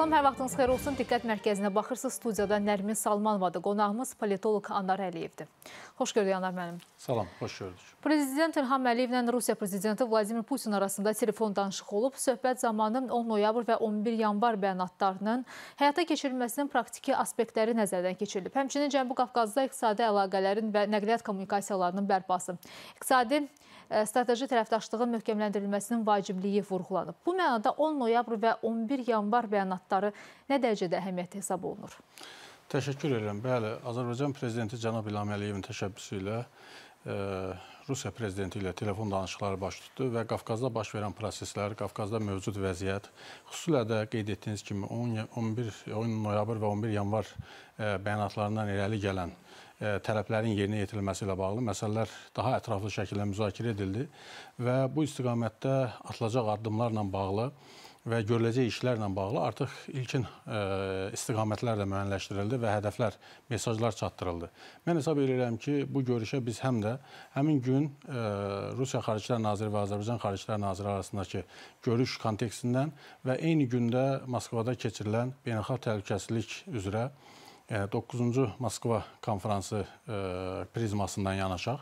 Salam, hər vaxtınız xeyir olsun. Diqqət mərkəzinə baxırsınız. Studiyada Nərmin Salmanovadır. Qonağımız politoloq Anar Əliyevdir. Xoş gördük, Anar müəllim. Salam, xoş gördük. Prezident İlham Əliyevlə Rusiya prezidenti Vladimir Putin arasında telefon danışığı olub. Söhbət zamanı 10 noyabr və 11 yanvar bəyanatlarının həyata keçirilməsinin praktiki aspektləri nəzərdən keçirilib. Həmçinin Cənubi Qafqazda iqtisadi əlaqələrin və nəqliyyat kommunikasiyalarının bərpası, iqtisadi strateji tərəfdaşlığın möhkəmləndirilməsinin vacibliyi vurğulanıb. Bu mənada 10 noyabr və 11 yanvar bəyanatları nə dərəcədə əhəmiyyətli hesab olunur? Təşəkkür edirəm. Bəli, Azərbaycan prezidenti cənab İlham Əliyevin təşəbbüsü ilə ə, e, Rusiya prezidenti ilə telefon danışıqları baş tutdu və Qafqazda baş verən proseslər, Qafqazda mövcud vəziyyət, xüsusilə də qeyd etdiyiniz kimi 10 11 10 noyabr və 11 yanvar ə, e, bəyanatlarından irəli gələn ə, E, tələblərin yerinə yetirilməsi ilə bağlı məsələlər daha ətraflı şəkildə müzakirə edildi və bu istiqamətdə atılacaq addımlarla bağlı və görüləcək işlərlə bağlı artıq ilkin e, istiqamətlər də müəyyənləşdirildi və hədəflər, mesajlar çatdırıldı. Mən hesab edirəm ki, bu görüşə biz həm də həmin gün e, Rusiya Xaricilər Naziri və Azərbaycan Xaricilər Naziri arasındakı görüş kontekstindən və eyni gündə Moskvada keçirilən beynəlxalq təhlükəsizlik üzrə 9-cu Moskva konfransı e, prizmasından yanaşaq.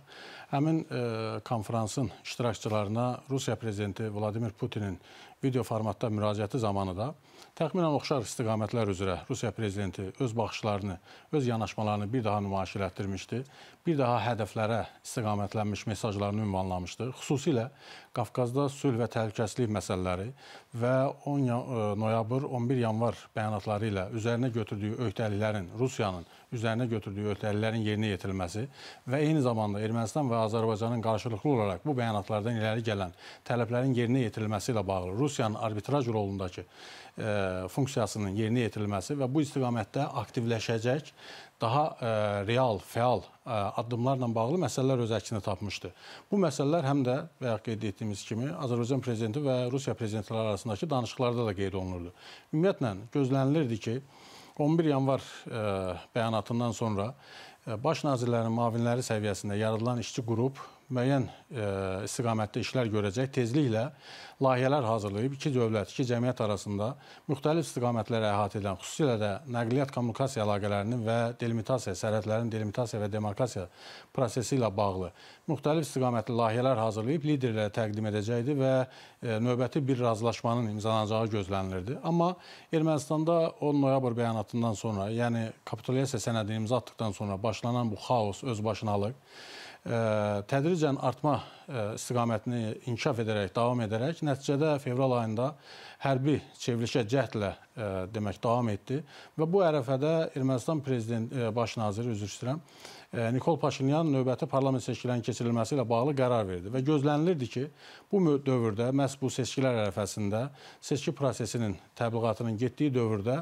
Həmin e, konfransın iştirakçılarına Rusiya prezidenti Vladimir Putinin video formatda müraciəti zamanı da təxminən oxşar istiqamətlər üzrə Rusiya prezidenti öz baxışlarını, öz yanaşmalarını bir daha nümayiş elətdirmişdi. Bir daha hədəflərə istiqamətlənmiş mesajlarını ünvanlamışdı. Xüsusilə Qafqazda sülh və təhlükəsizlik məsələləri və 10 e, noyabr, 11 yanvar bəyanatları ilə üzərinə götürdüyü öhdəliklərin Rusiyanın üzərinə götürdüyü öhdəliklərin yerinə yetirilməsi və eyni zamanda Ermənistan və Azərbaycanın qarşılıqlı olaraq bu bəyanatlardan irəli gələn tələblərin yerinə yetirilməsi ilə bağlı Rusiyanın arbitraj rolundakı ə, e, funksiyasının yerinə yetirilməsi və bu istiqamətdə aktivləşəcək daha ə, e, real, fəal ə, e, addımlarla bağlı məsələlər öz əksini tapmışdı. Bu məsələlər həm də bayaq qeyd etdiyimiz kimi Azərbaycan prezidenti və Rusiya prezidentləri arasındakı danışıqlarda da qeyd olunurdu. Ümumiyyətlə gözlənilirdi ki, 11 yanvar e, bəyanatından sonra e, baş nazirlərin müavinləri səviyyəsində yaradılan işçi qrup müəyyən e, istiqamətdə işlər görəcək. Tezliklə layihələr hazırlayıb iki dövlət, iki cəmiyyət arasında müxtəlif istiqamətlərə əhatə edən, xüsusilə də nəqliyyat kommunikasiya əlaqələrinin və delimitasiya, sərhədlərin delimitasiya və demarkasiya prosesi ilə bağlı müxtəlif istiqamətli layihələr hazırlayıb liderlərə təqdim edəcəkdi və e, növbəti bir razılaşmanın imzalanacağı gözlənilirdi. Amma Ermənistanda 10 noyabr bəyanatından sonra, yəni kapitulyasiya sənədini imza atdıqdan sonra başlanan bu xaos öz başınalıq tədricən artma istiqamətini inkişaf edərək, davam edərək nəticədə fevral ayında hərbi çevrilişə cəhdlə demək davam etdi və bu ərəfədə Ermənistan prezident baş naziri üzr istəyirəm Nikol Paşinyan növbəti parlament seçkilərinin keçirilməsi ilə bağlı qərar verdi və gözlənilirdi ki, bu dövrdə məhz bu seçkilər ərəfəsində seçki prosesinin təbliğatının getdiyi dövrdə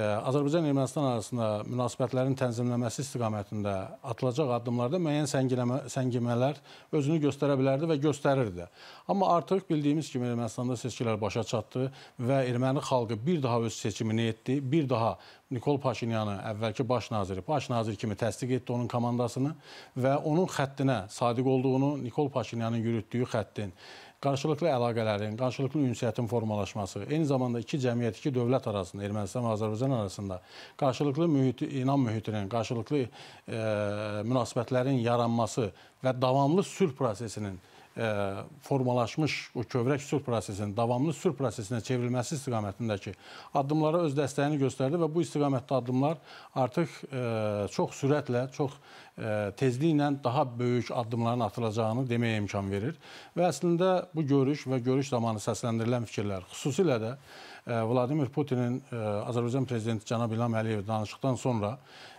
Azərbaycan-Ermənistan arasında münasibətlərin tənzimləməsi istiqamətində atılacaq addımlarda müəyyən səngiləmə, səngimələr özünü göstərə bilərdi və göstərirdi də. Amma artıq bildiyimiz kimi Ermənistanda seçkilər başa çatdı və erməni xalqı bir daha öz seçimini etdi, bir daha Nikol Paşinyanı əvvəlki baş naziri, baş nazir kimi təsdiq etdi onun komandasını və onun xəttinə sadiq olduğunu, Nikol Paşinyanın yürütdüyü xəttin qarşılıqlı əlaqələrin, qarşılıqlı ünsiyyətin formalaşması, eyni zamanda iki cəmiyyət, iki dövlət arasında, Ermənistan və Azərbaycan arasında qarşılıqlı mühit, inam mühitinin, qarşılıqlı e, münasibətlərin yaranması və davamlı sülh prosesinin E, formalaşmış o kövrək sülh prosesinin davamlı sülh prosesinə çevrilməsi istiqamətindəki addımlara öz dəstəyini göstərdi və bu istiqamətdə addımlar artıq e, çox sürətlə, çox e, tezliklə daha böyük addımların atılacağını deməyə imkan verir. Və əslində bu görüş və görüş zamanı səsləndirilən fikirlər, xüsusilə də Vladimir Putinin Azərbaycan prezidenti cənab İlham Əliyev danışıqdan sonra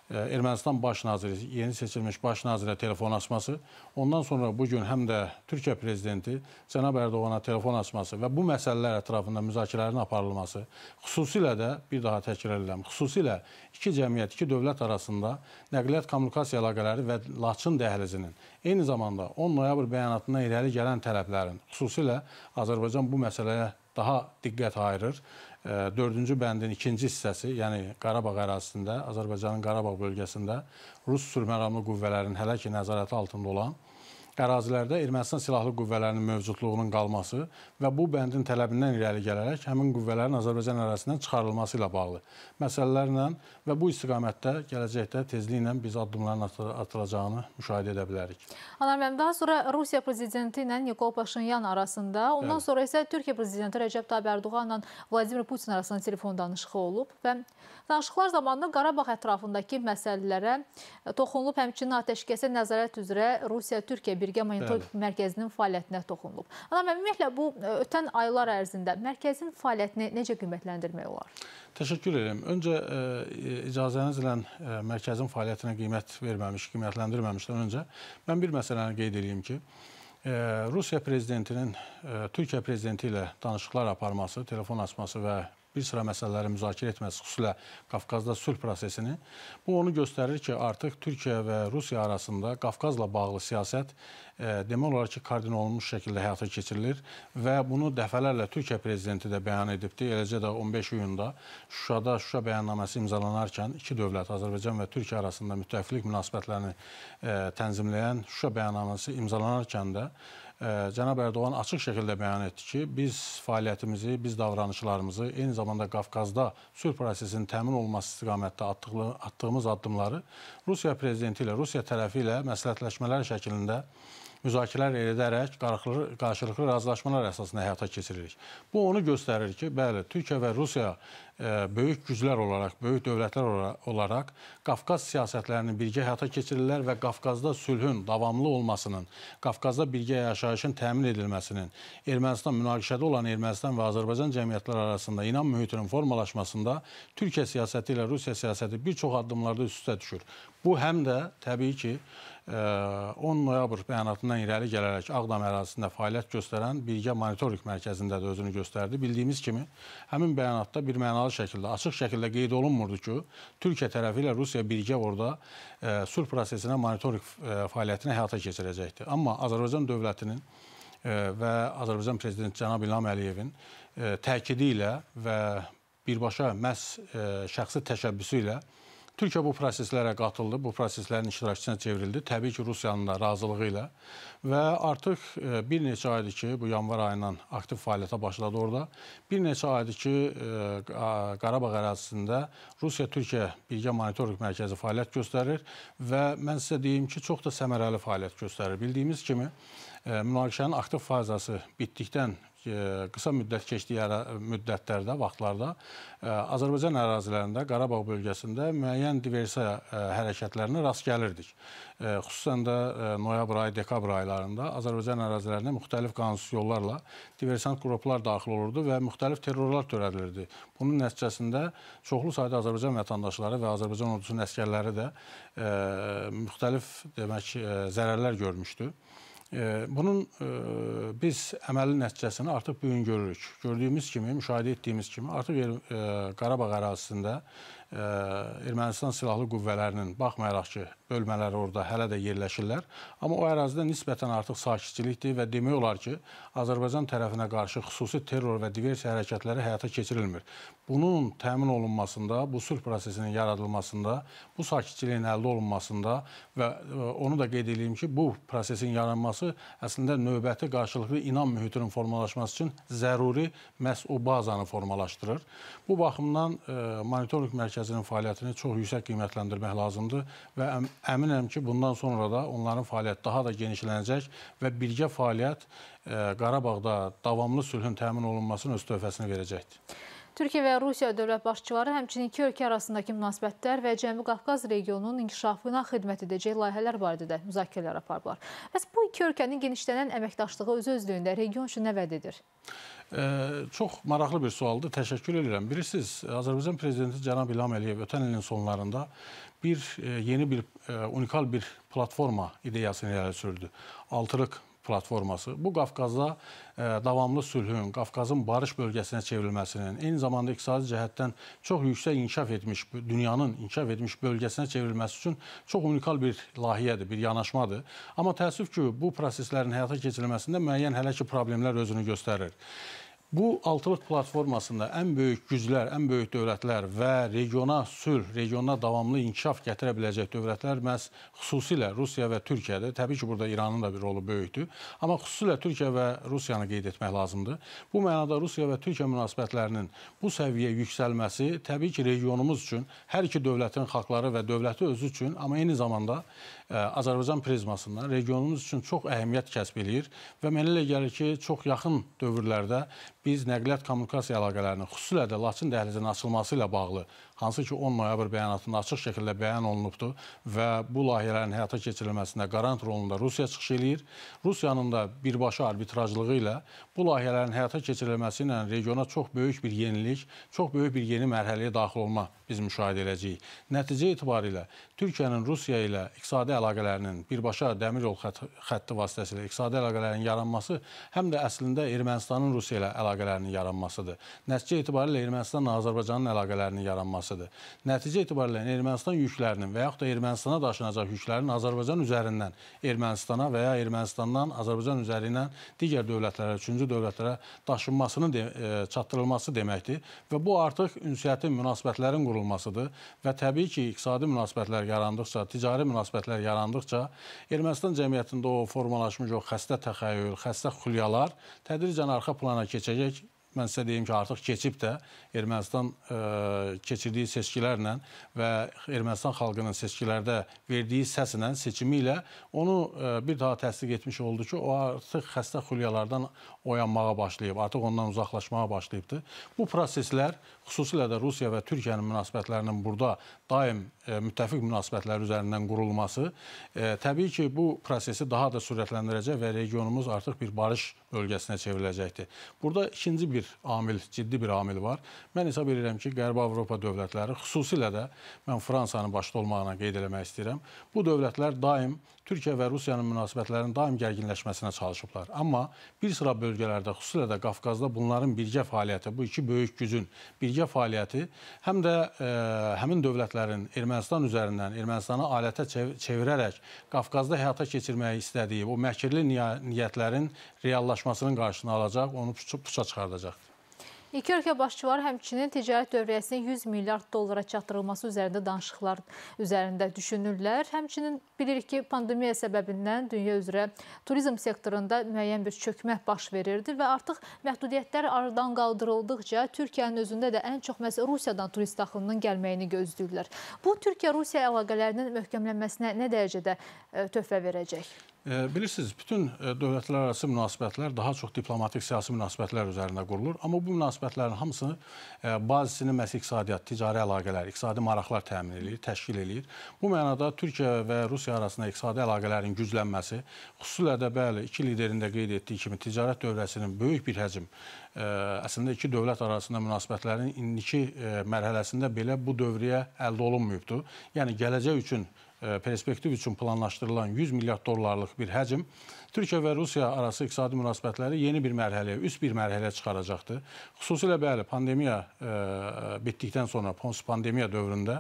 Ermənistan baş naziri, yeni seçilmiş baş nazirə telefon açması, ondan sonra bu gün həm də Türkiyə prezidenti cənab Ərdoğana telefon açması və bu məsələlər ətrafında müzakirələrin aparılması, xüsusilə də bir daha təkrar edirəm, xüsusilə iki cəmiyyət, iki dövlət arasında nəqliyyat kommunikasiya əlaqələri və Laçın dəhlizinin, eyni zamanda 10 noyabr bəyanatından irəli gələn tələblərin, xüsusilə Azərbaycan bu məsələyə daha diqqət ayırır dördüncü bəndin ikinci hissəsi, yəni Qarabağ ərazisində, Azərbaycanın Qarabağ bölgəsində rus sülhməramlı qüvvələrinin hələ ki nəzarəti altında olan ərazilərdə Ermənistan silahlı qüvvələrinin mövcudluğunun qalması və bu bəndin tələbindən irəli gələrək həmin qüvvələrin Azərbaycan ərazisindən çıxarılması ilə bağlı məsələlərlə və bu istiqamətdə gələcəkdə tezliklə biz addımların atılacağını müşahidə edə bilərik. Anar müəllim, daha sonra Rusiya prezidenti ilə Nikol Paşinyan arasında, ondan Bəli. sonra isə Türkiyə prezidenti Rəcəb Tayyib Ərdoğanla Vladimir Putin arasında telefon danışığı olub və danışıqlar zamanı Qarabağ ətrafındakı məsələlərə toxunulub, həmçinin atəşkəsə nəzarət üzrə Rusiya-Türkiyə birgə monitoring Bəli. mərkəzinin fəaliyyətinə toxunulub. Ana mən ümumiyyətlə bu e, ötən aylar ərzində mərkəzin fəaliyyətini necə qiymətləndirmək olar? Təşəkkür edirəm. Öncə ə, e, icazənizlə ə, e, mərkəzin fəaliyyətinə qiymət verməmiş, qiymətləndirməmişdən öncə mən bir məsələni qeyd edeyim ki, Rusiya prezidentinin Türkiyə prezidenti ilə danışıqlar aparması, telefon açması və bir sıra məsələləri müzakirə etməsi, xüsusilə Qafqazda sülh prosesini, bu onu göstərir ki, artıq Türkiyə və Rusiya arasında Qafqazla bağlı siyasət e, demək olar ki, koordinə olunmuş şəkildə həyata keçirilir və bunu dəfələrlə Türkiyə prezidenti də bəyan edibdi. Eləcə də 15 iyunda Şuşada Şuşa bəyannaməsi imzalanarkən iki dövlət, Azərbaycan və Türkiyə arasında müttəfiqlik münasibətlərini e, tənzimləyən Şuşa bəyannaməsi imzalanarkən də cənab Ərdoğan açıq şəkildə bəyan etdi ki, biz fəaliyyətimizi, biz davranışlarımızı, eyni zamanda Qafqazda sülh prosesinin təmin olması istiqamətdə atdığı, atdığımız addımları Rusiya prezidenti ilə, Rusiya tərəfi ilə məsləhətləşmələr şəklində müzakirələr edərək qarşılıqlı razılaşmalar əsasında həyata keçiririk. Bu onu göstərir ki, bəli, Türkiyə və Rusiya e, böyük güclər olaraq, böyük dövlətlər olaraq Qafqaz siyasətlərini birgə həyata keçirirlər və Qafqazda sülhün davamlı olmasının, Qafqazda birgə yaşayışın təmin edilməsinin, Ermənistan münaqişədə olan Ermənistan və Azərbaycan cəmiyyətləri arasında inam mühitinin formalaşmasında Türkiyə siyasəti ilə Rusiya siyasəti bir çox addımlarda üst-üstə düşür. Bu həm də təbii ki, 10 noyabr bəyanatından irəli gələrək Ağdam ərazisində fəaliyyət göstərən Birgə Monitorinq Mərkəzində də özünü göstərdi. Bildiyimiz kimi, həmin bəyanatda bir mənalı şəkildə, açıq şəkildə qeyd olunmurdu ki, Türkiyə tərəfi ilə Rusiya birgə orada sülh prosesinə monitorinq fəaliyyətini həyata keçirəcəkdir. Amma Azərbaycan dövlətinin və Azərbaycan prezidenti cənab İlham Əliyevin təkidi ilə və birbaşa məhz şəxsi təşəbbüsü ilə Türkiyə bu proseslərə qatıldı, bu proseslərin iştirakçısına çevrildi. Təbii ki, Rusiyanın da razılığı ilə və artıq e, bir neçə aydır ki, bu yanvar ayından aktiv fəaliyyətə başladı orada. Bir neçə aydır ki, e, Qarabağ ərazisində Rusiya-Türkiyə birgə monitorinq mərkəzi fəaliyyət göstərir və mən sizə deyim ki, çox da səmərəli fəaliyyət göstərir. Bildiyimiz kimi, e, münaqişənin aktiv fazası bitdikdən qısa müddət keçdiyi ara, müddətlərdə, vaxtlarda Azərbaycan ərazilərində, Qarabağ bölgəsində müəyyən diversiya e, hərəkətlərinə rast gəlirdik. Xüsusən də e, noyabr ayı, dekabr aylarında Azərbaycan ərazilərinə müxtəlif qanunsuz yollarla diversant qruplar daxil olurdu və müxtəlif terrorlar törədilirdi. Bunun nəticəsində çoxlu sayda Azərbaycan vətəndaşları və Azərbaycan ordusunun əskərləri də e, müxtəlif demək zərərlər görmüşdü. Bunun e, biz əməli nəticəsini artıq bu gün görürük. Gördüyümüz kimi, müşahidə etdiyimiz kimi artıq e, Qarabağ ərazisində Ermənistan silahlı qüvvələrinin baxmayaraq ki, bölmələri orada hələ də yerləşirlər, amma o ərazidə nisbətən artıq sakitçilikdir və demək olar ki, Azərbaycan tərəfinə qarşı xüsusi terror və diversiya hərəkətləri həyata keçirilmir. Bunun təmin olunmasında, bu sülh prosesinin yaradılmasında, bu sakitçiliyin əldə olunmasında və e, onu da qeyd edeyim ki, bu prosesin yaranması əslində növbəti qarşılıqlı inam mühitinin formalaşması üçün zəruri məhz o bazanı formalaşdırır. Bu baxımdan e, monitorinq mərkəzi mərkəzinin fəaliyyətini çox yüksək qiymətləndirmək lazımdır və əminəm ki, bundan sonra da onların fəaliyyəti daha da genişlənəcək və birgə fəaliyyət e, Qarabağda davamlı sülhün təmin olunmasının öz töhfəsini verəcəkdir. Türkiyə və Rusiya dövlət başçıları həmçinin iki ölkə arasındakı münasibətlər və Cənubi Qafqaz regionunun inkişafına xidmət edəcək layihələr barədə də müzakirələr aparıblar. Bəs bu iki ölkənin genişlənən əməkdaşlığı öz özlüyündə region üçün nə vəd edir? Ə, çox maraqlı bir sualdır. Təşəkkür edirəm. Bilirsiniz, Azərbaycan prezidenti cənab İlham Əliyev ötən ilin sonlarında bir e, yeni bir e, unikal bir platforma ideyasını irəli sürdü. Altılıq platforması. Bu Qafqazda e, davamlı sülhün, Qafqazın barış bölgəsinə çevrilməsinin, eyni zamanda iqtisadi cəhətdən çox yüksək inkişaf etmiş, dünyanın inkişaf etmiş bölgəsinə çevrilməsi üçün çox unikal bir layihədir, bir yanaşmadır. Amma təəssüf ki, bu proseslərin həyata keçirilməsində müəyyən hələ ki problemlər özünü göstərir. Bu altılıq platformasında ən böyük güclər, ən böyük dövlətlər və regiona sülh, regiona davamlı inkişaf gətirə biləcək dövlətlər məhz xüsusilə Rusiya və Türkiyədir. Təbii ki, burada İranın da bir rolu böyükdür. Amma xüsusilə Türkiyə və Rusiyanı qeyd etmək lazımdır. Bu mənada Rusiya və Türkiyə münasibətlərinin bu səviyyəyə yüksəlməsi təbii ki, regionumuz üçün, hər iki dövlətin xalqları və dövləti özü üçün, amma eyni zamanda ə, e, Azərbaycan prizmasından regionumuz üçün çox əhəmiyyət kəsb eləyir və mənə elə gəlir ki, çox yaxın dövrlərdə biz nəqliyyat kommunikasiya əlaqələrinin, xüsusilə də Laçın dəhlizinin açılması ilə bağlı hansı ki 10 noyabr bəyanatında açıq şəkildə bəyan olunubdur və bu layihələrin həyata keçirilməsində qarant rolunda Rusiya çıxış eləyir. Rusiyanın da birbaşa arbitrajlığı ilə bu layihələrin həyata keçirilməsi ilə regiona çox böyük bir yenilik, çox böyük bir yeni mərhələyə daxil olma biz müşahidə edəcəyik. Nəticə itibarilə Türkiyənin Rusiya ilə iqtisadi əlaqələrinin birbaşa dəmir yol xətti, xətti vasitəsilə iqtisadi əlaqələrin yaranması həm də əslində Ermənistanın Rusiya ilə əlaqələrinin yaranmasıdır. Nəticə itibarilə Ermənistanla Azərbaycanın əlaqələrinin yaranması siyasətçisidir. Nəticə etibarilə Ermənistan yüklərinin və yaxud da Ermənistana daşınacaq yüklərin Azərbaycan üzərindən Ermənistana və ya Ermənistandan Azərbaycan üzərindən digər dövlətlərə, üçüncü dövlətlərə daşınmasının de e, çatdırılması deməkdir və bu artıq ünsiyyətin münasibətlərin qurulmasıdır və təbii ki, iqtisadi münasibətlər yarandıqca, ticari münasibətlər yarandıqca Ermənistan cəmiyyətində o formalaşmış o xəstə təxəyyül, xəstə xülyalar tədricən arxa plana keçəcək mən sizə deyim ki, artıq keçib də Ermənistan ə, e, keçirdiyi seçkilərlə və Ermənistan xalqının seçkilərdə verdiyi səslə, seçimi ilə onu ə, e, bir daha təsdiq etmiş oldu ki, o artıq xəstə xülyalardan oyanmağa başlayıb, artıq ondan uzaqlaşmağa başlayıbdı. Bu proseslər xüsusilə də Rusiya və Türkiyənin münasibətlərinin burada daim ə, e, müttəfiq münasibətlər üzərindən qurulması ə, təbii ki, bu prosesi daha da sürətləndirəcək və regionumuz artıq bir barış bölgəsinə çevriləcəkdir. Burada ikinci bir bir amil, ciddi bir amil var. Mən hesab edirəm ki, Qərbi Avropa dövlətləri, xüsusilə də mən Fransanın başda olmağına qeyd eləmək istəyirəm. Bu dövlətlər daim Türkiyə və Rusiyanın münasibətlərinin daim gərginləşməsinə çalışıblar. Amma bir sıra bölgələrdə, xüsusilə də Qafqazda bunların birgə fəaliyyəti, bu iki böyük gücün birgə fəaliyyəti həm də ə, e, həmin dövlətlərin Ermənistan üzərindən Ermənistanı alətə çev çevirərək Qafqazda həyata keçirməyi istədiyi o məkirli niy niyyətlərin reallaşmasının qarşısını alacaq, onu puça çıxardacaqdır. İki ölkə başçıları həmçinin ticarət dövriyyəsinin 100 milyard dollara çatdırılması üzərində danışıqlar üzərində düşünürlər. Həmçinin bilirik ki, pandemiya səbəbindən dünya üzrə turizm sektorunda müəyyən bir çökmə baş verirdi və artıq məhdudiyyətlər aradan qaldırıldıkca Türkiyənin özündə də ən çox məsəl Rusiyadan turist axınının gəlməyini gözləyirlər. Bu Türkiyə-Rusiya əlaqələrinin möhkəmlənməsinə nə dərəcədə e, töhfə verəcək? Bilirsiniz, bütün e, dövlətlər arası münasibətlər daha çox diplomatik siyasi münasibətlər üzərində qurulur. Amma bu münasibətlərin hamısını e, bazisini məhz iqtisadiyyat, ticari əlaqələr, iqtisadi maraqlar təmin edir, təşkil edir. Bu mənada Türkiyə və Rusiya arasında iqtisadi əlaqələrin güclənməsi, xüsusilə də bəli, iki liderin də qeyd etdiyi kimi ticarət dövrəsinin böyük bir həcm e, əslində iki dövlət arasında münasibətlərin indiki mərhələsində belə bu dövrəyə əldə olunmayıbdı. Yəni gələcək üçün E, perspektiv üçün planlaşdırılan 100 milyard dollarlıq bir həcm Türkiyə və Rusiya arası iqtisadi münasibətləri yeni bir mərhələyə, üst bir mərhələyə çıxaracaqdır. Xüsusilə bəli, pandemiya e, e, bitdikdən sonra, pandemiya dövründə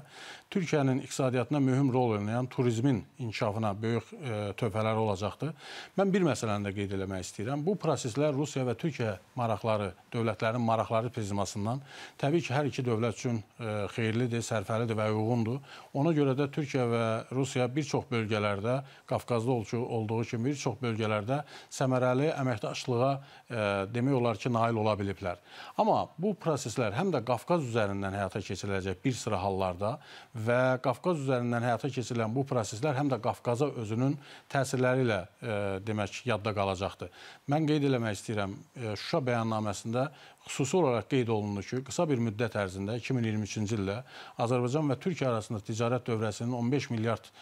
Türkiyənin iqtisadiyyatına mühüm rol oynayan turizmin inkişafına böyük e, töhfələri olacaqdır. Mən bir məsələni də qeyd eləmək istəyirəm. Bu proseslər Rusiya və Türkiyə maraqları, dövlətlərin maraqları prizmasından təbii ki, hər iki dövlət üçün e, xeyirlidir, sərfəlidir və uyğundur. Ona görə də Türkiyə və Rusiya bir çox bölgələrdə, Qafqazda olduğu kimi bir çox bölgələrdə səmərəli əməkdaşlığa e, demək olar ki, nail ola biliblər. Amma bu proseslər həm də Qafqaz üzərindən həyata keçiriləcək bir sıra hallarda və Qafqaz üzərindən həyata keçirilən bu proseslər həm də Qafqaza özünün təsirləri ilə e, demək yadda qalacaqdır. Mən qeyd eləmək istəyirəm, e, Şuşa bəyannaməsində xüsusi olaraq qeyd olundu ki, qısa bir müddət ərzində 2023-cü ildə Azərbaycan və Türkiyə arasında ticarət dövrəsinin 15 milyard e,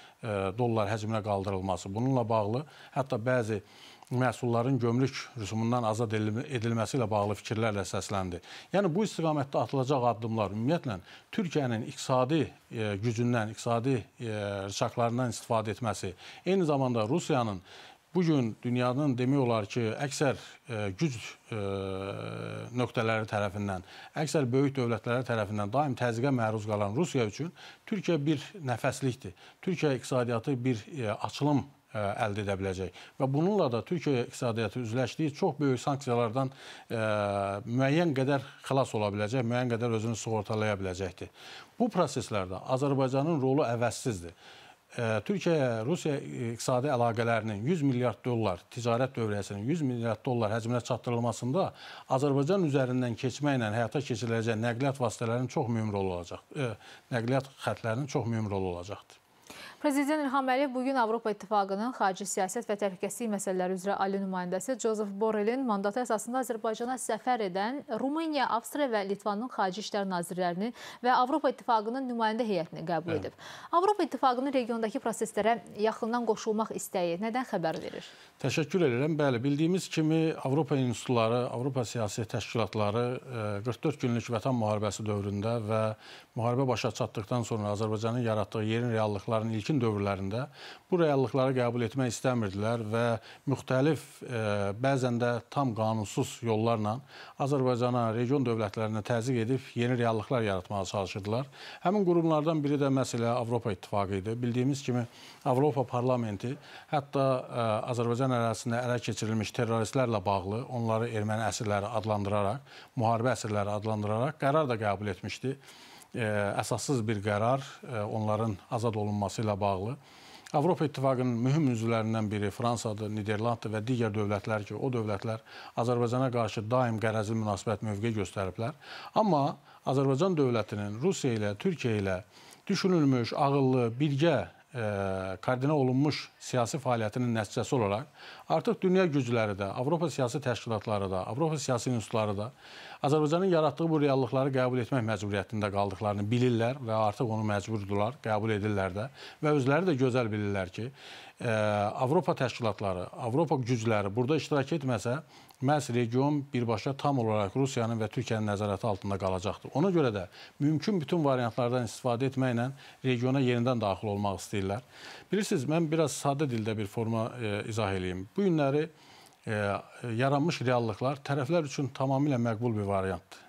dollar həcminə qaldırılması, bununla bağlı hətta bəzi məhsulların gömrük rüsumundan azad edilməsi ilə bağlı fikirlərlə səsləndi. Yəni bu istiqamətdə atılacaq addımlar ümumiyyətlə Türkiyənin iqtisadi e, gücündən, iqtisadi e, rıçaqlarından istifadə etməsi, eyni zamanda Rusiyanın bu gün dünyanın demək olar ki, əksər e, güc nöqtələri tərəfindən, əksər böyük dövlətləri tərəfindən daim təzyiqə məruz qalan Rusiya üçün Türkiyə bir nəfəslikdir. Türkiyə iqtisadiyyatı bir açılım əldə edə biləcək. Və bununla da Türkiyə iqtisadiyyatı üzləşdiyi çox böyük sanksiyalardan müəyyən qədər xilas ola biləcək, müəyyən qədər özünü sığortalaya biləcəkdir. Bu proseslərdə Azərbaycanın rolu əvəzsizdir. Türkiyə-Rusiya iqtisadi əlaqələrinin 100 milyard dollar ticarət dövriyyəsinin 100 milyard dollar həcminə çatdırılmasında Azərbaycan üzərindən keçməklə həyata keçiriləcək nəqliyyat vasitələrinin çox mühüm rolu olacaq. Nəqliyyat xətlərinin çox mühüm rolu olacaqdır. Prezident İlham Əliyev bugün Avropa İttifaqının xarici siyasət və təhlükəsizlik məsələləri üzrə ali nümayəndəsi Joseph Borrellin mandatı əsasında Azərbaycana səfər edən Rumıniya, Avstriya və Litvanın xarici işlər nazirlərini və Avropa İttifaqının nümayəndə heyətini qəbul edib. Hə. Avropa İttifaqının regiondakı proseslərə yaxından qoşulmaq istəyi nədən xəbər verir? Təşəkkür edirəm. Bəli, bildiyimiz kimi Avropa institutları, Avropa siyasi təşkilatları 44 e, günlük vətən müharibəsi dövründə və müharibə başa çatdıqdan sonra Azərbaycanın yaratdığı yerin reallıqlarının ilki ilkin dövrlərində bu reallıqları qəbul etmək istəmirdilər və müxtəlif e, bəzən də tam qanunsuz yollarla Azərbaycana, region dövlətlərinə təzyiq edib yeni reallıqlar yaratmağa çalışırdılar. Həmin qurumlardan biri də məsələ Avropa İttifaqı idi. Bildiyimiz kimi Avropa Parlamenti hətta e, Azərbaycan ərazisində ələ keçirilmiş terroristlərlə bağlı onları erməni əsirləri adlandıraraq, müharibə əsirləri adlandıraraq qərar da qəbul etmişdi əsassız bir qərar e, onların azad olunması ilə bağlı Avropa İttifaqının mühüm üzvlərindən biri Fransadır, Niderlanddır və digər dövlətlər ki, o dövlətlər Azərbaycana qarşı daim qərəzli münasibət mövqe göstəriblər. Amma Azərbaycan dövlətinin Rusiya ilə, Türkiyə ilə düşünülmüş, ağıllı, birgə E, koordinə olunmuş siyasi fəaliyyətinin nəticəsi olaraq artıq dünya gücləri də, Avropa siyasi təşkilatları da, Avropa siyasi institutları da Azərbaycanın yaratdığı bu reallıqları qəbul etmək məcburiyyətində qaldıqlarını bilirlər və artıq onu məcburdular, qəbul edirlər də və özləri də gözəl bilirlər ki, e, Avropa təşkilatları, Avropa gücləri burada iştirak etməsə, məhz region birbaşa tam olaraq Rusiyanın və Türkiyənin nəzarəti altında qalacaqdır. Ona görə də mümkün bütün variantlardan istifadə etməklə regiona yenidən daxil olmaq istəyirlər. Bilirsiniz, mən biraz sadə dildə bir forma e, izah edeyim. Bu günləri e, yaranmış reallıqlar tərəflər üçün tamamilə məqbul bir variantdır.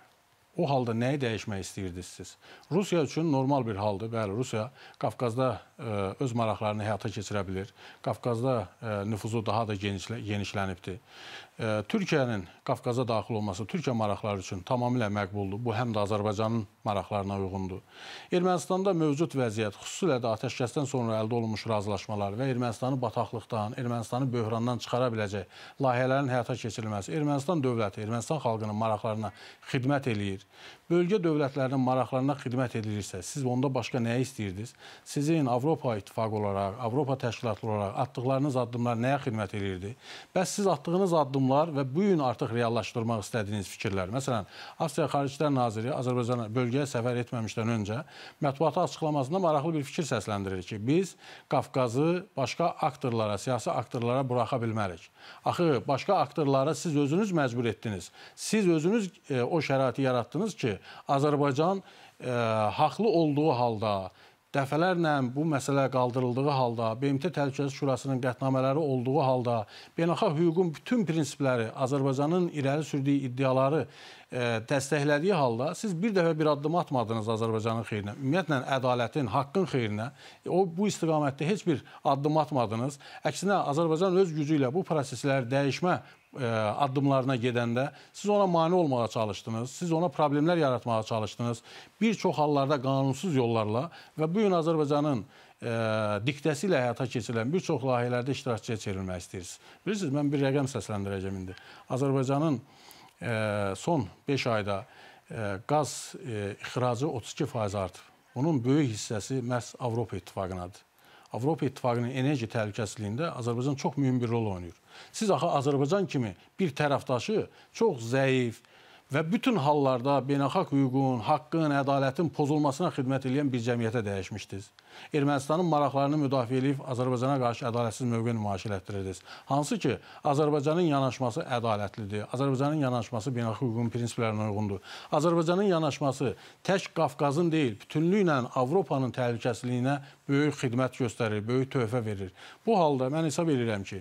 O halda nəyi dəyişmək istəyirdiniz siz? Rusiya üçün normal bir haldır. Bəli, Rusiya Qafqazda ə, e, öz maraqlarını həyata keçirə bilər. Qafqazda ə, e, nüfuzu daha da genişlə, genişlənibdir. Türkiyənin Qafqaza daxil olması Türkiyə maraqları üçün tamamilə məqbuldur. Bu həm də Azərbaycanın maraqlarına uyğundur. Ermənistanda mövcud vəziyyət, xüsusilə də atəşkəsdən sonra əldə olunmuş razılaşmalar və Ermənistanı bataqlıqdan, Ermənistanı böhrandan çıxara biləcək layihələrin həyata keçirilməsi Ermənistan dövləti, Ermənistan xalqının maraqlarına xidmət eləyir bölgə dövlətlərinin maraqlarına xidmət edirsə, siz onda başqa nəyi istəyirdiniz? Sizin Avropa İttifaqı olaraq, Avropa təşkilatı olaraq atdıqlarınız addımlar nəyə xidmət edirdi? Bəs siz atdığınız addımlar və bu gün artıq reallaşdırmaq istədiyiniz fikirlər, məsələn, Avstriya Xarici İşlər Naziri Azərbaycana bölgəyə səfər etməmişdən öncə mətbuata açıqlamasında maraqlı bir fikir səsləndirir ki, biz Qafqazı başqa aktorlara, siyasi aktorlara buraxa bilmərik. Axı başqa aktorlara siz özünüz məcbur etdiniz. Siz özünüz e, o şəraiti yaratdınız ki, Azərbaycan ə, e, haqlı olduğu halda dəfələrlə bu məsələ qaldırıldığı halda, BMT Təhlükəsizlik Şurasının qətnamələri olduğu halda, beynəlxalq hüququn bütün prinsipləri, Azərbaycanın irəli sürdüyü iddiaları E, dəstəklədiyi halda siz bir dəfə bir addım atmadınız Azərbaycanın xeyrinə. Ümumiyyətlə ədalətin, haqqın xeyrinə o bu istiqamətdə heç bir addım atmadınız. Əksinə Azərbaycan öz gücü ilə bu prosesləri dəyişmə ə, e, addımlarına gedəndə siz ona mane olmağa çalışdınız, siz ona problemlər yaratmağa çalışdınız. Bir çox hallarda qanunsuz yollarla və bu gün Azərbaycanın ə, e, diktəsi ilə həyata keçirilən bir çox layihələrdə iştirakçıya çevrilmək istəyirsiniz. Bilirsiniz, mən bir rəqəm səsləndirəcəm indi. Azərbaycanın son 5 ayda e, qaz e, ixracı 32% artıb. Bunun böyük hissəsi məhz Avropa İttifaqınadır. Avropa İttifaqının enerji təhlükəsizliyində Azərbaycan çox mühüm bir rol oynayır. Siz axı Azərbaycan kimi bir tərəfdaşı çox zəif, və bütün hallarda beynəlxalq hüququn, haqqın, ədalətin pozulmasına xidmət edən bir cəmiyyətə dəyişmişdiniz. Ermənistanın maraqlarını müdafiə edib Azərbaycana qarşı ədalətsiz mövqe nümayiş elətdirirdiniz. Hansı ki, Azərbaycanın yanaşması ədalətlidir. Azərbaycanın yanaşması beynəlxalq hüququn prinsiplərinə uyğundur. Azərbaycanın yanaşması tək Qafqazın deyil, bütünlüklə Avropanın təhlükəsizliyinə böyük xidmət göstərir, böyük töhfə verir. Bu halda mən hesab edirəm ki,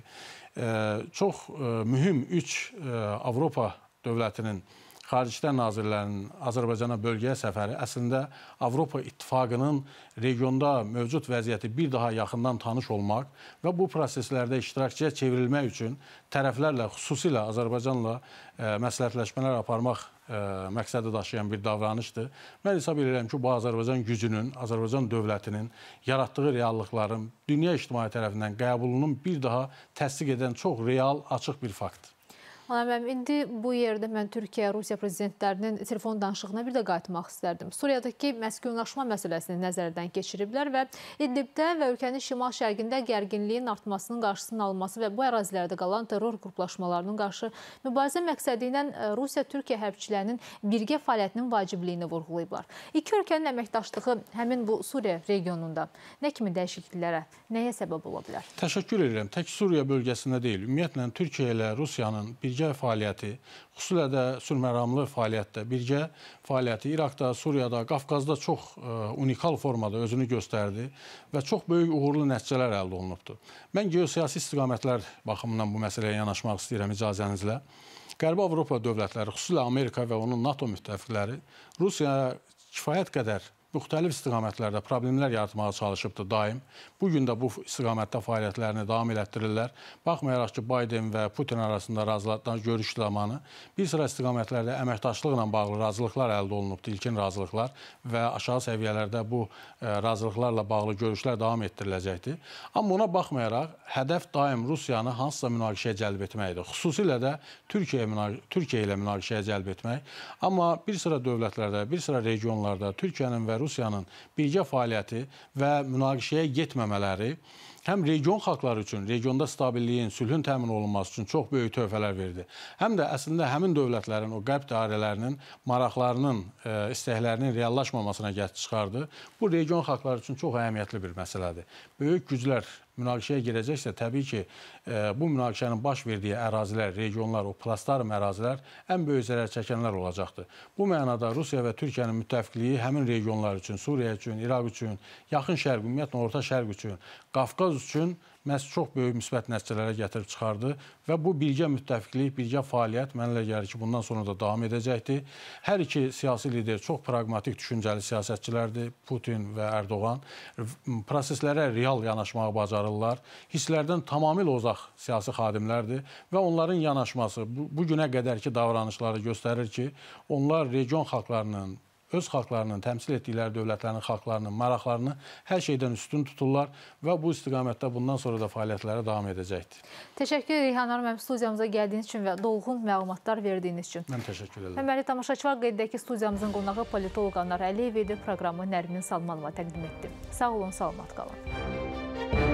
e, çox e, mühüm 3 e, Avropa dövlətinin Xarici İşlər Nazirlərinin Azərbaycana bölgəyə səfəri əslində Avropa İttifaqının regionda mövcud vəziyyəti bir daha yaxından tanış olmaq və bu proseslərdə iştirakçıya çevrilmək üçün tərəflərlə, xüsusilə Azərbaycanla e, məsləhətləşmələr aparmaq e, məqsədi daşıyan bir davranışdır. Mən hesab edirəm ki, bu Azərbaycan gücünün, Azərbaycan dövlətinin yaratdığı reallıqların dünya ictimai tərəfindən qəbulunun bir daha təsdiq edən çox real, açıq bir faktdır. Xanım müəllim, indi bu yerdə mən Türkiyə-Rusiya prezidentlərinin telefon danışığına bir də qayıtmaq istərdim. Suriyadakı məskunlaşma məsələsini nəzərdən keçiriblər və İdlibdə və ölkənin şimal-şərqində gərginliyin artmasının qarşısının alınması və bu ərazilərdə qalan terror qruplaşmalarının qarşı mübarizə məqsədi ilə e, Rusiya-Türkiyə hərbçilərinin birgə fəaliyyətinin vacibliyini vurğulayıblar. İki ölkənin əməkdaşlığı həmin bu Suriya regionunda nə kimi dəyişikliklərə, nəyə səbəb ola bilər? Təşəkkür edirəm. Tək Suriya bölgəsində deyil, ümumiyyətlə Türkiyə ilə Rusiyanın birgə birgə fəaliyyəti, xüsusilə də sülhməramlı fəaliyyətdə, birgə fəaliyyəti İraqda, Suriyada, Qafqazda çox e, unikal formada özünü göstərdi və çox böyük uğurlu nəticələr əldə olunubdur. Mən geosiyasi istiqamətlər baxımından bu məsələyə yanaşmaq istəyirəm icazənizlə. Qərbi Avropa dövlətləri, xüsusilə Amerika və onun NATO müttəfiqləri Rusiyaya kifayət qədər müxtəlif istiqamətlərdə problemlər yaratmağa çalışıbdır daim. Bu gün də bu istiqamətdə fəaliyyətlərini davam elətdirirlər. Baxmayaraq ki, Biden və Putin arasında razılaşdan görüş zamanı bir sıra istiqamətlərdə əməkdaşlıqla bağlı razılıqlar əldə olunubdu, ilkin razılıqlar və aşağı səviyyələrdə bu e, razılıqlarla bağlı görüşlər davam etdiriləcəkdir. Amma ona baxmayaraq hədəf daim Rusiyanı hansısa münaqişəyə cəlb etməkdir. Xüsusilə də Türkiyə Türkiyə ilə münaqişəyə cəlb etmək. Amma bir sıra dövlətlərdə, bir sıra regionlarda Türkiyənin və Rusiyanın birgə fəaliyyəti və münaqişəyə getməmələri həm region xalqları üçün, regionda stabilliyin, sülhün təmin olunması üçün çox böyük töhfələr verdi. Həm də əslində həmin dövlətlərin, o qərb dairələrinin maraqlarının, e, istəklərinin reallaşmamasına gətirib çıxardı. Bu region xalqları üçün çox əhəmiyyətli bir məsələdir. Böyük güclər münaqişəyə girəcəksə, təbii ki, e, bu münaqişənin baş verdiyi ərazilər, regionlar, o plastarm ərazilər ən böyük zərər çəkənlər olacaqdır. Bu mənada Rusiya və Türkiyənin müttəfiqliyi həmin regionlar üçün, Suriya üçün, İraq üçün, Yaxın Şərq, ümumiyyətlə Orta Şərq üçün, Qafqaz üçün məhz çox böyük müsbət nəticələrə gətirib çıxardı və bu birgə müttəfiqlik, birgə fəaliyyət mənə gəlir ki, bundan sonra da davam edəcəkdir. Hər iki siyasi lider çox praqmatik düşüncəli siyasətçilərdir, Putin və Ərdoğan. Proseslərə real yanaşmağı bacarırlar. Hisslərdən tamamilə uzaq siyasi xadimlərdir və onların yanaşması bu, bu günə qədərki davranışları göstərir ki, onlar region xalqlarının öz xalqlarının, təmsil etdikləri dövlətlərin xalqlarının maraqlarını hər şeydən üstün tuturlar və bu istiqamətdə bundan sonra da fəaliyyətlərə davam edəcəkdir. Təşəkkür edirik Hanar müəllim studiyamıza gəldiyiniz üçün və dolğun məlumatlar verdiyiniz üçün. Mən təşəkkür edirəm. Deməli tamaşaçılar qeyd edək ki, studiyamızın qonağı politoloq Anar Əliyev idi, proqramı Nərmin Salmanova təqdim etdi. Sağ olun, salamat qalın.